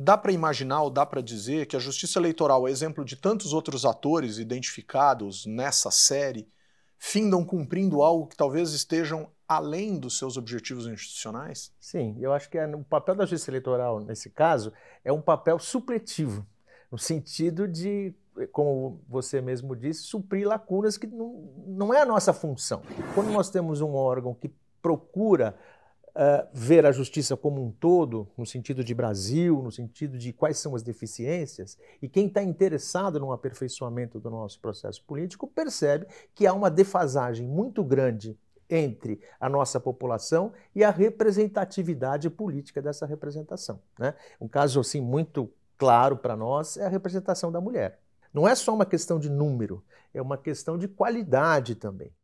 Dá para imaginar ou dá para dizer que a Justiça Eleitoral, a exemplo de tantos outros atores identificados nessa série, findam cumprindo algo que talvez estejam além dos seus objetivos institucionais? Sim, eu acho que é, o papel da Justiça Eleitoral, nesse caso, é um papel supletivo, no sentido de, como você mesmo disse, suprir lacunas que não, não é a nossa função. Quando nós temos um órgão que procura eh, ver a justiça como um todo, no sentido de Brasil, no sentido de quais são as deficiências, e quem está interessado num aperfeiçoamento do nosso processo político percebe que há uma defasagem muito grande entre a nossa população e a representatividade política dessa representação. Né? Um caso assim muito claro para nós é a representação da mulher. Não é só uma questão de número, é uma questão de qualidade também.